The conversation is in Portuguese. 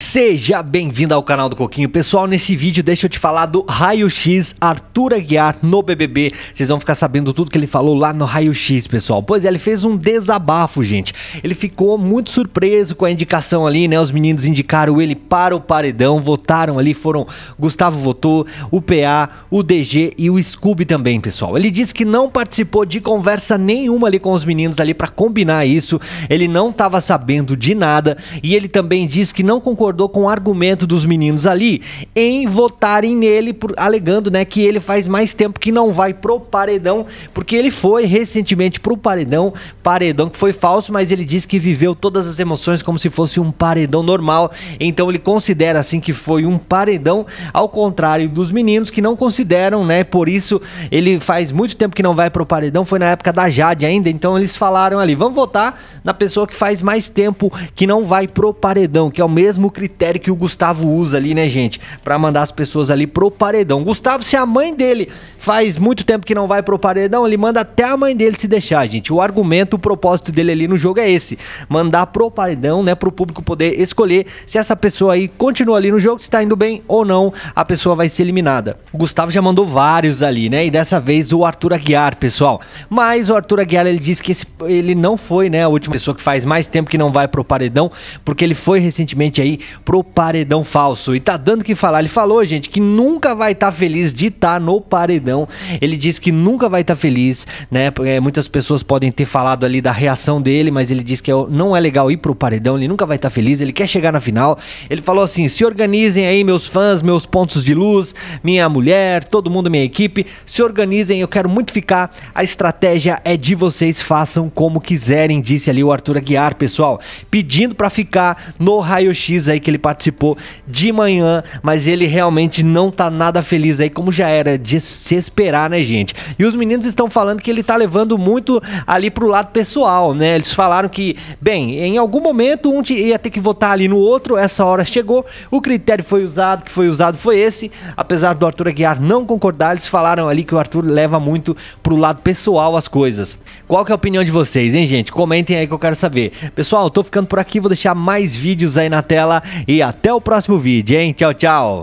Seja bem-vindo ao canal do Coquinho. Pessoal, nesse vídeo deixa eu te falar do Raio X Arthur Aguiar no BBB. Vocês vão ficar sabendo tudo que ele falou lá no Raio X, pessoal. Pois é, ele fez um desabafo, gente. Ele ficou muito surpreso com a indicação ali, né? Os meninos indicaram ele para o paredão, votaram ali, foram Gustavo votou, o PA, o DG e o Scooby também, pessoal. Ele disse que não participou de conversa nenhuma ali com os meninos ali para combinar isso. Ele não estava sabendo de nada e ele também disse que não concordou concordou com o argumento dos meninos ali em votarem nele, por, alegando né, que ele faz mais tempo que não vai pro paredão, porque ele foi recentemente pro paredão, paredão que foi falso, mas ele disse que viveu todas as emoções como se fosse um paredão normal, então ele considera assim que foi um paredão, ao contrário dos meninos que não consideram, né? Por isso ele faz muito tempo que não vai pro paredão, foi na época da Jade ainda, então eles falaram ali, vamos votar na pessoa que faz mais tempo que não vai pro paredão, que é o mesmo critério que o Gustavo usa ali, né, gente? Para mandar as pessoas ali pro paredão. Gustavo, se a mãe dele faz muito tempo que não vai pro paredão, ele manda até a mãe dele se deixar, gente. O argumento, o propósito dele ali no jogo é esse: mandar pro paredão, né, pro público poder escolher se essa pessoa aí continua ali no jogo, se tá indo bem ou não, a pessoa vai ser eliminada. O Gustavo já mandou vários ali, né? E dessa vez o Arthur Aguiar, pessoal. Mas o Arthur Aguiar, ele disse que esse, ele não foi, né, a última pessoa que faz mais tempo que não vai pro paredão, porque ele foi recentemente aí pro paredão falso. E tá dando que falar. Ele falou, gente, que nunca vai estar tá feliz de estar tá no paredão. Ele disse que nunca vai estar tá feliz, né? porque é, muitas pessoas podem ter falado ali da reação dele, mas ele disse que é não é legal ir pro paredão, ele nunca vai estar tá feliz, ele quer chegar na final. Ele falou assim: se organizem aí, meus fãs, meus pontos de luz, minha mulher, todo mundo, minha equipe, se organizem, eu quero muito ficar. A estratégia é de vocês, façam como quiserem, disse ali o Arthur Aguiar, pessoal, pedindo para ficar no raio-x aí aí que ele participou de manhã, mas ele realmente não tá nada feliz aí, como já era de se esperar, né, gente? E os meninos estão falando que ele tá levando muito ali pro lado pessoal, né? Eles falaram que, bem, em algum momento um ia ter que votar ali no outro, essa hora chegou, o critério foi usado, que foi usado foi esse, apesar do Arthur Aguiar não concordar, eles falaram ali que o Arthur leva muito pro lado pessoal as coisas. Qual que é a opinião de vocês, hein, gente? Comentem aí que eu quero saber. Pessoal, tô ficando por aqui, vou deixar mais vídeos aí na tela e até o próximo vídeo, hein? Tchau, tchau!